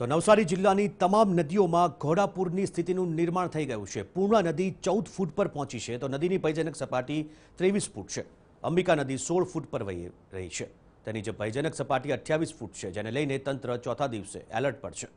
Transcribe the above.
તો નવસારી જિલ્લાની તમામ નદીઓમાં ઘોડાપુરની સ્થિતિનું નિર્માણ થઈ ગયું છે પૂર્ણા નદી ચૌદ ફૂટ પર પહોંચી છે તો નદીની ભયજનક સપાટી ત્રેવીસ ફૂટ છે અંબિકા નદી સોળ ફૂટ પર વહી રહી છે તેની જે ભયજનક સપાટી અઠ્યાવીસ ફૂટ છે જેને લઈને તંત્ર ચોથા દિવસે એલર્ટ પર છે